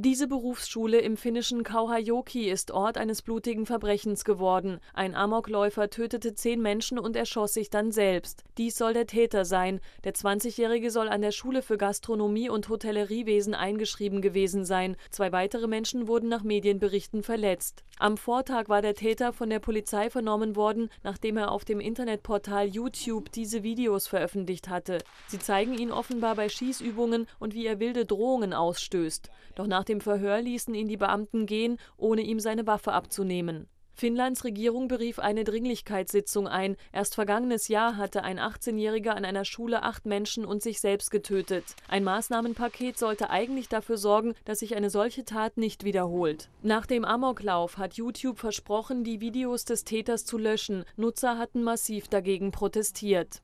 Diese Berufsschule im finnischen Kauhajoki ist Ort eines blutigen Verbrechens geworden. Ein Amokläufer tötete zehn Menschen und erschoss sich dann selbst. Dies soll der Täter sein. Der 20-Jährige soll an der Schule für Gastronomie und Hotelleriewesen eingeschrieben gewesen sein. Zwei weitere Menschen wurden nach Medienberichten verletzt. Am Vortag war der Täter von der Polizei vernommen worden, nachdem er auf dem Internetportal YouTube diese Videos veröffentlicht hatte. Sie zeigen ihn offenbar bei Schießübungen und wie er wilde Drohungen ausstößt. Doch nach dem Verhör ließen ihn die Beamten gehen, ohne ihm seine Waffe abzunehmen. Finnlands Regierung berief eine Dringlichkeitssitzung ein. Erst vergangenes Jahr hatte ein 18-Jähriger an einer Schule acht Menschen und sich selbst getötet. Ein Maßnahmenpaket sollte eigentlich dafür sorgen, dass sich eine solche Tat nicht wiederholt. Nach dem Amoklauf hat YouTube versprochen, die Videos des Täters zu löschen. Nutzer hatten massiv dagegen protestiert.